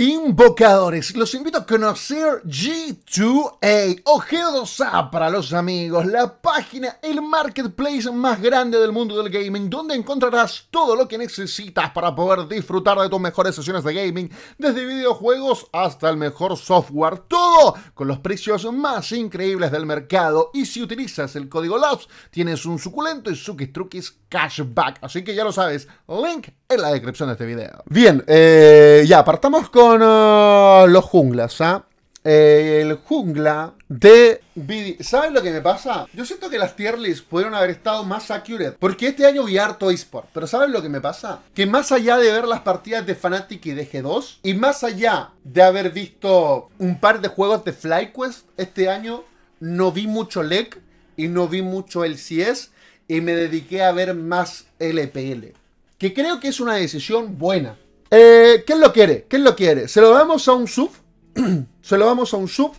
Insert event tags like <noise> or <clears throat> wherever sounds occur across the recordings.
Invocadores, los invito a conocer G2A o G2A para los amigos, la página, el marketplace más grande del mundo del gaming, donde encontrarás todo lo que necesitas para poder disfrutar de tus mejores sesiones de gaming, desde videojuegos hasta el mejor software, todo con los precios más increíbles del mercado. Y si utilizas el código LOVES, tienes un suculento y suquis truquis cashback. Así que ya lo sabes, link en la descripción de este video. Bien, eh, ya partamos con Ah, los junglas, ¿ah? Eh, el jungla de BD. ¿sabes lo que me pasa? Yo siento que las tier pudieron haber estado más accurate. Porque este año vi harto eSport. Pero ¿sabes lo que me pasa? Que más allá de ver las partidas de Fnatic y de G2, y más allá de haber visto un par de juegos de FlyQuest este año, no vi mucho LEC y no vi mucho LCS. Y me dediqué a ver más LPL. Que creo que es una decisión buena. Eh, ¿Quién lo quiere? ¿Quién lo quiere? ¿Se lo damos a un sub? <clears throat> ¿Se lo damos a un sub?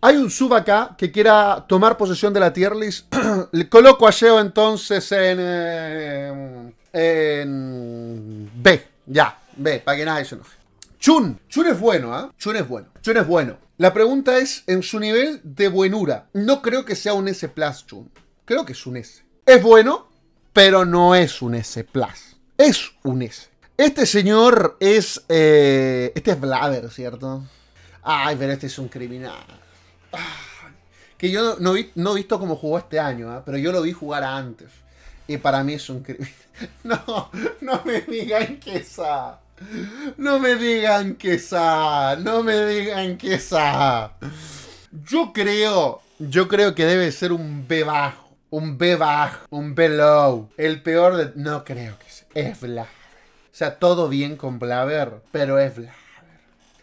Hay un sub acá que quiera tomar posesión de la tier list. <clears throat> Le coloco a Sheo entonces en, eh, en, B. Ya, B, para que nadie se enoje. Chun. Chun es bueno, ¿eh? Chun es bueno. Chun es bueno. La pregunta es en su nivel de buenura. No creo que sea un S Chun. Creo que es un S. Es bueno, pero no es un S Es un S. Este señor es. Eh, este es Blaver, ¿cierto? Ay, pero este es un criminal. que yo no, he visto cómo jugó este año, ¿ah? pero yo lo vi jugar antes. Y para mí es un criminal. <laughs> No, no me digan que esa. No me digan que esa. No me digan que esa. Yo creo. Yo creo que debe ser un B bajo. Un B bajo. Un B low. El peor de. No creo que sea. Es Blaver. O sea, todo bien con Blaver, pero es Blaver.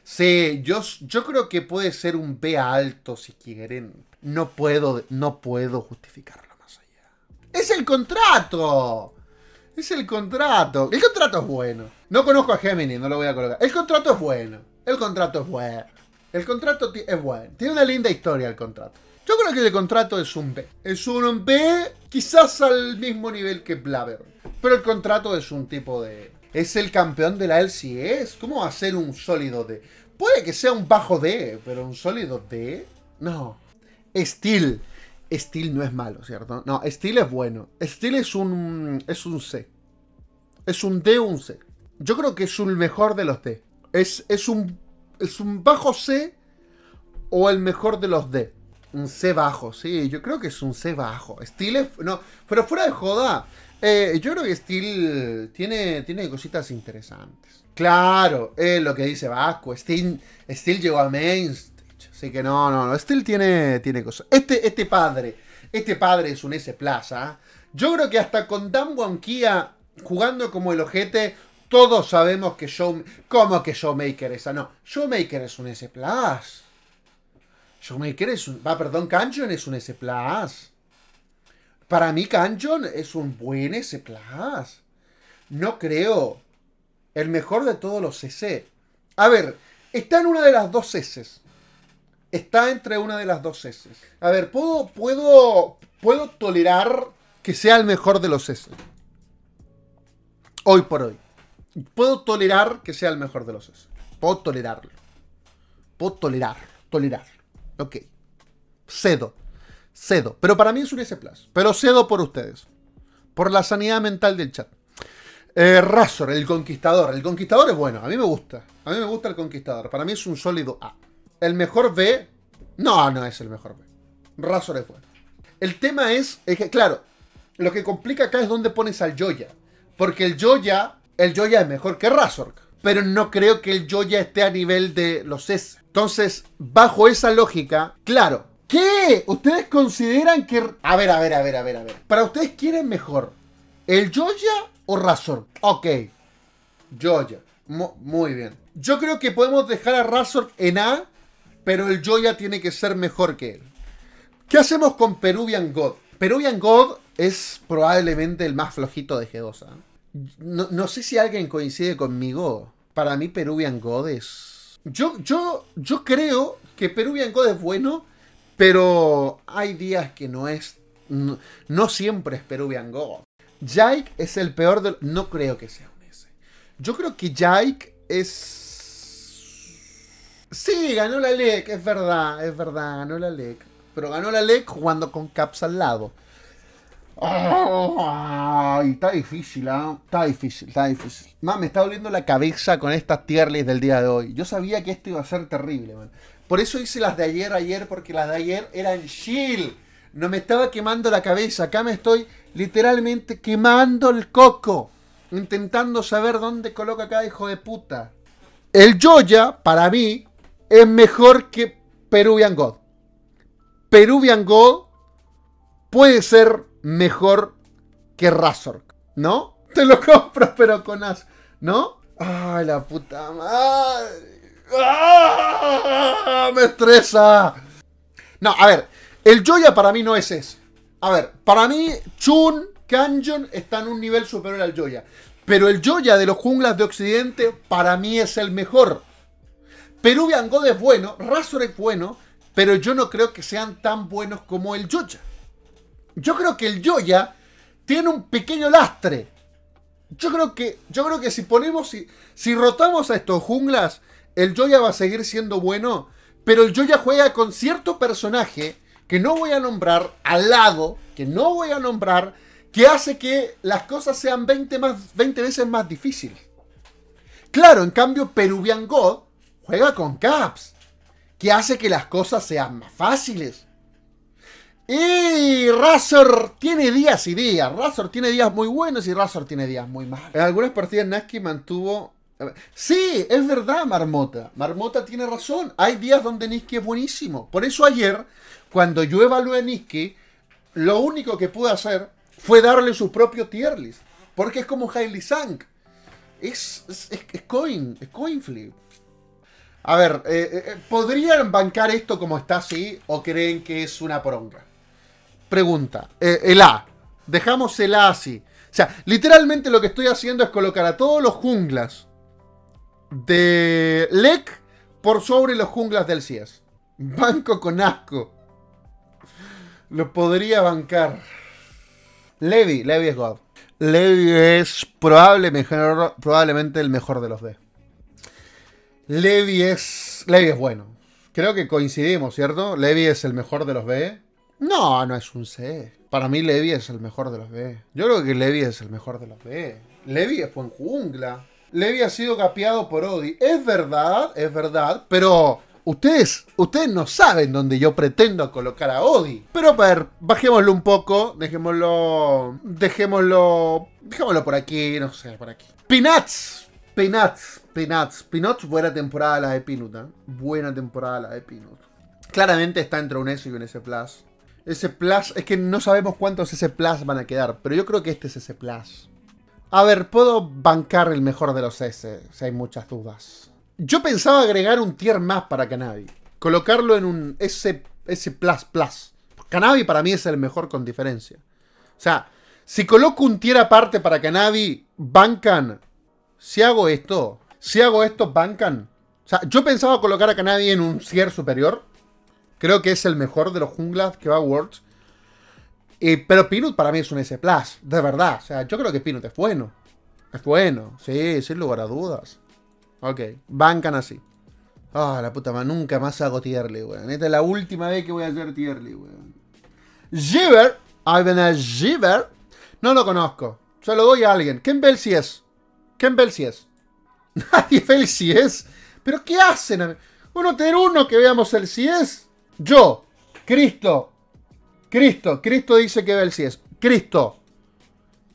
Sí, yo, yo creo que puede ser un B alto si quieren. No puedo, no puedo justificarlo más allá. ¡Es el contrato! Es el contrato. El contrato es bueno. No conozco a Gemini, no lo voy a colocar. El contrato es bueno. El contrato es bueno. El contrato es bueno. Tiene una linda historia el contrato. Yo creo que el contrato es un B. Es un B quizás al mismo nivel que Blaver. Pero el contrato es un tipo de, es el campeón de la LCS. ¿Cómo va a ser un sólido D? Puede que sea un bajo D, pero un sólido D. No. Steel. Steel no es malo, ¿cierto? No, Steel es bueno. Steel es un. es un C. Es un D, un C. Yo creo que es un mejor de los D. Es, es un. Es un bajo C o el mejor de los D. Un C bajo, sí, yo creo que es un C bajo. Steel es. No, pero fuera de joda. Eh, yo creo que Steel tiene, tiene cositas interesantes. Claro, es eh, lo que dice Vasco. Steel, llegó a Mainstage. Así que no, no, no. Steel tiene, tiene cosas. Este, este padre, este padre es un S Plaza. ¿ah? Yo creo que hasta con Dan Wonkia jugando como el ojete, todos sabemos que Show... ¿Cómo que Showmaker esa? Ah, no, Showmaker es un S Plus. Showmaker es un... Va, perdón, Canjon es un S para mí, Kanjon es un buen S No creo. El mejor de todos los S. A ver, está en una de las dos S. Está entre una de las dos S. A ver, puedo, puedo, puedo tolerar que sea el mejor de los S. Hoy por hoy. Puedo tolerar que sea el mejor de los S. Puedo tolerarlo. Puedo tolerar, tolerar. Ok. Cedo cedo. Pero para mí es un S+. Pero cedo por ustedes. Por la sanidad mental del chat. Eh, Razor, el conquistador. El conquistador es bueno. A mí me gusta. A mí me gusta el conquistador. Para mí es un sólido A. El mejor B. No, no es el mejor B. Razor es bueno. El tema es, claro, lo que complica acá es dónde pones al Joya. Porque el Joya, el Joya es mejor que Razor. Pero no creo que el Joya esté a nivel de los S. Entonces, bajo esa lógica, claro, qué? ¿Ustedes consideran que... A ver, a ver, a ver, a ver, a ver. Para ustedes, ¿quién es mejor? ¿El Joya o Razor? Ok. Joya. muy bien. Yo creo que podemos dejar a Razor en A, pero el Joya tiene que ser mejor que él. ¿Qué hacemos con Peruvian God? Peruvian God es probablemente el más flojito de G2. ¿ah? No, sé si alguien coincide conmigo. Para mí Peruvian God es... Yo, yo, yo creo que Peruvian God es bueno, pero hay días que no es. No, siempre es Peruvian Go. Jake es el peor de. No creo que sea un S. Yo creo que Jake es. Sí, ganó la LEC, es verdad, es verdad, ganó la LEC. Pero ganó la LEC jugando con Caps al lado. Ay, está difícil, ¿eh? Está difícil, está difícil. Más me está doliendo la cabeza con estas tier del día de hoy. Yo sabía que esto iba a ser terrible, man. Por eso hice las de ayer, ayer, porque las de ayer eran chill. No me estaba quemando la cabeza. Acá me estoy literalmente quemando el coco. Intentando saber dónde coloca cada hijo de puta. El Joya, para mí, es mejor que Peruvian God. Peruvian God puede ser mejor que Razor. ¿No? <laughs> Te lo compro, pero con as. ¿No? Ay, la puta madre. ¡Ah! ¡Me estresa! No, a ver, el Joya para mí no es eso. A ver, para mí Chun, Kanjon están un nivel superior al Joya. Pero el Joya de los junglas de Occidente para mí es el mejor. Peruvian God es bueno, Razor es bueno, pero yo no creo que sean tan buenos como el Joya. Yo creo que el Joya tiene un pequeño lastre. Yo creo que, yo creo que si ponemos, si, si rotamos a estos junglas el Joya va a seguir siendo bueno, pero el Joya juega con cierto personaje que no voy a nombrar, al lado, que no voy a nombrar, que hace que las cosas sean 20, más, veces más difíciles. Claro, en cambio, Peruvian God juega con Caps, que hace que las cosas sean más fáciles. Y Razor tiene días y días. Razor tiene días muy buenos y Razor tiene días muy malos. En algunas partidas Natsuki mantuvo Sí, es verdad, Marmota. Marmota tiene razón. Hay días donde Niski es buenísimo. Por eso ayer, cuando yo evalué a Niski, lo único que pude hacer fue darle su propio tier Porque es como Hailey Sank. Es, coin, es coin flip. A ver, eh, eh, eh, ¿podrían bancar esto como está así o creen que es una poronga? Pregunta. el A. Dejamos el A así. O sea, literalmente lo que estoy haciendo es colocar a todos los junglas de Lek por sobre los junglas del CIES. Banco con asco. Lo podría bancar. Levi, Levi es God. Levi es probablemente el mejor de los B. Levi es. Levi es bueno. Creo que coincidimos, ¿cierto? Levi es el mejor de los B. No, no es un C. Para mí Levi es el mejor de los B. Yo creo que Levi es el mejor de los B. Levi es buen jungla. Levi ha sido capeado por Odi. Es verdad, es verdad, pero ustedes, ustedes no saben dónde yo pretendo colocar a Odi. Pero a ver, bajémoslo un poco, dejémoslo, dejémoslo, dejémoslo por aquí, no sé, por aquí. Peanuts, Peanuts, Peanuts, Peanuts, buena temporada la de pinuta ¿eh? buena temporada la de Pinut. Claramente está entre un S y un S Plus. Ese Plus, es que no sabemos cuántos S Plus van a quedar, pero yo creo que este es S Plus. A ver, puedo bancar el mejor de los S, si hay muchas dudas. Yo pensaba agregar un tier más para cannabis, Colocarlo en un S, S++. Canabi para mí es el mejor con diferencia. O sea, si coloco un tier aparte para cannabis, bancan. Si hago esto, si hago esto, bancan. O sea, yo pensaba colocar a cannabis en un tier superior. Creo que es el mejor de los junglas que va a Worlds pero Pinut para mí es un S, de verdad. O sea, yo creo que Pinut es bueno. Es bueno, sí, sin lugar a dudas. Ok, bancan así. Ah, la puta nunca más hago tierly, weón. Esta es la última vez que voy a hacer tierly, weón. Giver, a Giver. No lo conozco. Se lo doy a alguien. ¿Quién ve si es? ¿Quién ve si es? <laughs> Nadie ve el si es. ¿Pero qué hacen? uno tener uno que veamos el si es. Yo, Cristo, Cristo, Cristo dice que si es. Cristo,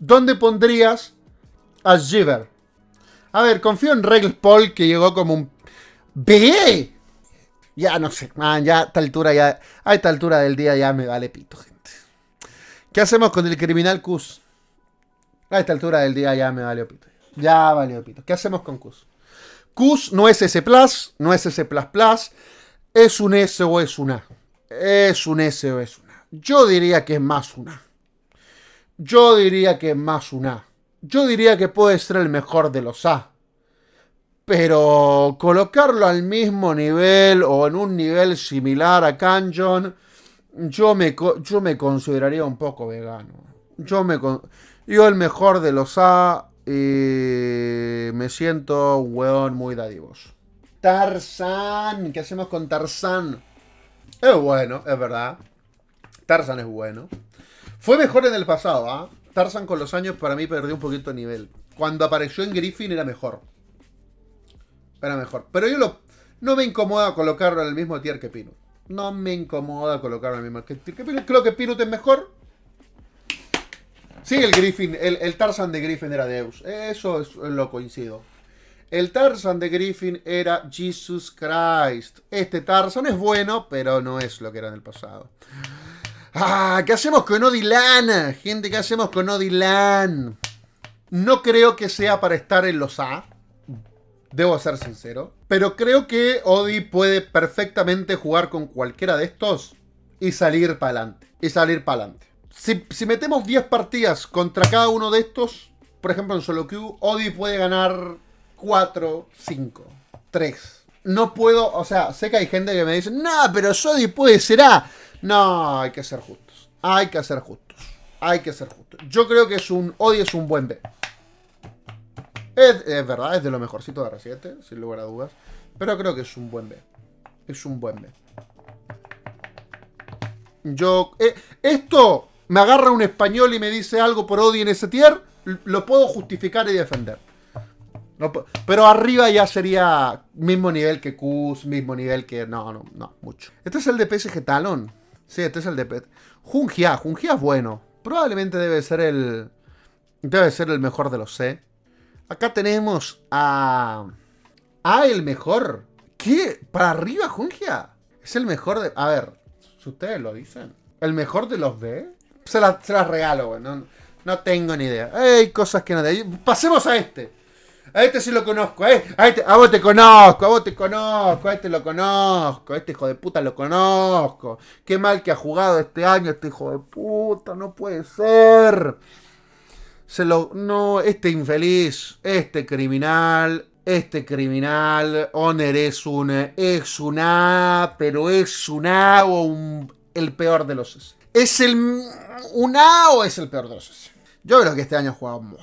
¿dónde pondrías a Giver? A ver, confío en Regles Paul que llegó como un ve. Ya no sé, man, ya a esta altura ya a esta altura del día ya me vale pito, gente. ¿Qué hacemos con el criminal Kuz? A esta altura del día ya me vale pito. Ya vale pito. ¿Qué hacemos con Kuz? Kuz no es S+, no es S++, es un S o es una. Es un S o es una. Yo diría que es más una. Yo diría que es más una. Yo diría que puede ser el mejor de los A. Pero colocarlo al mismo nivel o en un nivel similar a Kanjon. yo me, yo me consideraría un poco vegano. Yo me yo el mejor de los A y eh, me siento un weón muy dadivos. Tarzan, ¿qué hacemos con Tarzan? Es bueno, es verdad. Tarzan es bueno. Fue mejor en el pasado, ¿ah? Tarzan con los años para mí perdió un poquito de nivel. Cuando apareció en Griffin era mejor. Era mejor. Pero yo lo, no me incomoda colocarlo en el mismo tier que Pinut. No me incomoda colocarlo en el mismo tier que Pinut. Creo que Pinut es mejor. Sí, el Griffin, el, Tarzan de Griffin era Deus. Eso lo coincido. El Tarzan de Griffin era Jesus Christ. Este Tarzan es bueno, pero no es lo que era en el pasado. Ah, ¿qué hacemos con Odilan? Gente, ¿qué hacemos con Odilan? No creo que sea para estar en los A. Debo ser sincero. Pero creo que Odi puede perfectamente jugar con cualquiera de estos y salir para adelante. Y salir para adelante. Si, metemos 10 partidas contra cada uno de estos, por ejemplo en solo Q, Odi puede ganar 4, 5, 3. No puedo, o sea, sé que hay gente que me dice, no, pero Odi puede ser A. No, hay que ser justos. Hay que ser justos. Hay que ser justos. Yo creo que es un. Odie es un buen B. Es, verdad, es de lo mejorcito de R7, sin lugar a dudas. Pero creo que es un buen B. Es un buen B. Yo. Eh, esto me agarra un español y me dice algo por odio en ese tier. Lo puedo justificar y defender. pero arriba ya sería mismo nivel que Kuz, mismo nivel que. No, no, no, mucho. Este es el de PSG Talon. Sí, este es el de Pet. Jungia, Jungia es bueno. Probablemente debe ser el. Debe ser el mejor de los C. Acá tenemos a. A el mejor. ¿Qué? ¿Para arriba, Jungia? Es el mejor de. A ver, si ustedes lo dicen. ¿El mejor de los B? Se las regalo, No, tengo ni idea. Hay cosas que no. Pasemos a este. A este sí lo conozco, ¿eh? Este, a, vos te conozco, a vos te conozco, a este lo conozco, a este hijo de puta lo conozco. Qué mal que ha jugado este año este hijo de puta, no puede ser. Se lo. No, este infeliz, este criminal, este criminal, Oner es un. Es una. Pero es un A o el peor de los. ¿Es el. un A o es el peor de los? Yo creo que este año ha jugado mal.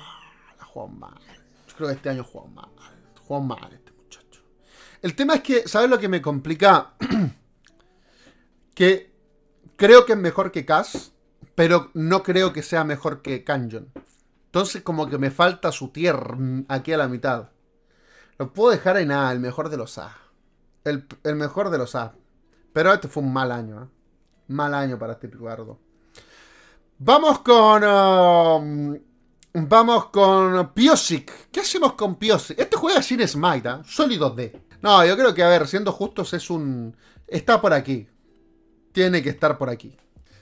Ha jugado mal creo que este año juega mal. juega mal este muchacho. El tema es que, ¿sabes lo que me complica? <clears throat> que creo que es mejor que Cass, pero no creo que sea mejor que Canyon. Entonces como que me falta su tier aquí a la mitad. Lo puedo dejar en nada, el mejor de los A. El, mejor de los A. Pero este fue un mal año, ¿eh? Mal año para este Picardo. Vamos con... Um, Vamos con Piosic. ¿Qué hacemos con Piosic? Este juega sin Smite, ¿eh? sólido D. No, yo creo que, a ver, siendo justos, es un. Está por aquí. Tiene que estar por aquí.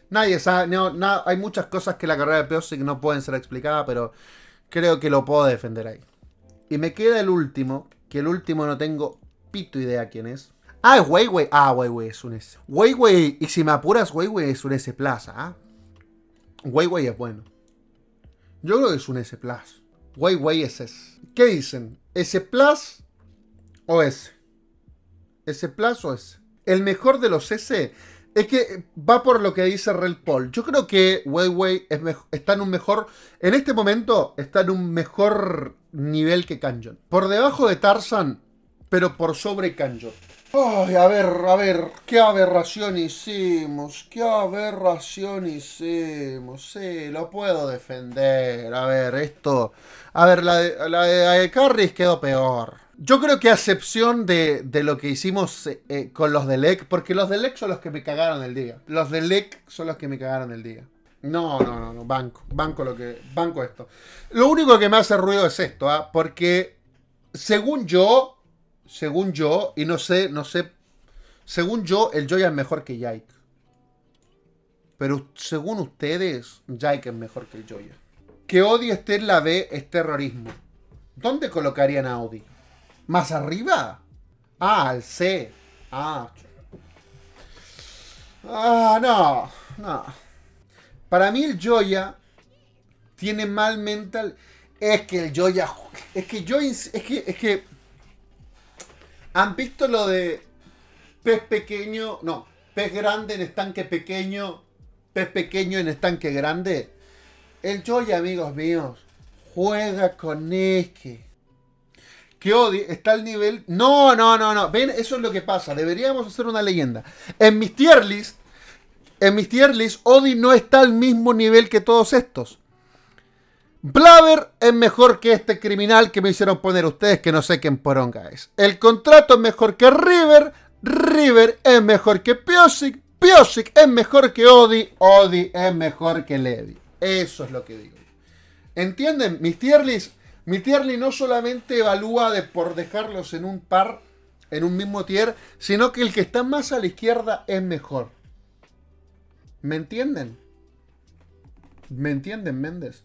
Nadie sabe. hay muchas cosas que la carrera de Piosic no pueden ser explicadas, pero creo que lo puedo defender ahí. Y me queda el último, que el último no tengo pito idea quién es. Ah, es Weiwei. Ah, Weiwei es un S. Weiwei, y si me apuras, Weiwei es un S Plaza. ¿ah? ¿eh? es bueno. Yo creo que es un S Plus. Huawei S. ¿Qué dicen? ¿S Plus o S? ¿S Plus o S? El mejor de los S es que va por lo que dice Red Paul. Yo creo que Huawei es está en un mejor. En este momento está en un mejor nivel que Canyon. Por debajo de Tarzan pero por sobre Canjot. Ay, a ver, a ver, qué aberración hicimos, qué aberración hicimos, sí, lo puedo defender, a ver, esto, a ver, la de, la quedó peor. Yo creo que a excepción de, lo que hicimos eh, eh, con los de Lek. porque los de LEC son los que me cagaron el día, los de Lek son los que me cagaron el día. No, no, no, banco, banco lo que, banco esto. Lo único que me hace ruido es esto, ¿ah? porque según yo, según yo, y no sé, no sé. Según yo, el Joya es mejor que Jake. Pero según ustedes, Jake es mejor que el Joya. Que Odi esté en la B es terrorismo. ¿Dónde colocarían a Odi? ¿Más arriba? Ah, al C. Ah. Ah, no. No. Para mí el Joya tiene mal mental. Es que el Joya. Es que yo. es que ¿Han visto lo de pez pequeño? No, pez grande en estanque pequeño, pez pequeño en estanque grande. El Joy, amigos míos, juega con Eske. Que Odi está al nivel. No, no, no, no. Ven, eso es lo que pasa. Deberíamos hacer una leyenda. En mis tier list, en mis tier list, Odie no está al mismo nivel que todos estos. Blaver es mejor que este criminal que me hicieron poner ustedes, que no sé quién poronga es. El contrato es mejor que River. River es mejor que Piosic. Piosic es mejor que Odi. Odi es mejor que Levy Eso es lo que digo. ¿Entienden? Mis tierlis, mi tierly no solamente evalúa de por dejarlos en un par, en un mismo tier, sino que el que está más a la izquierda es mejor. ¿Me entienden? ¿Me entienden, Méndez?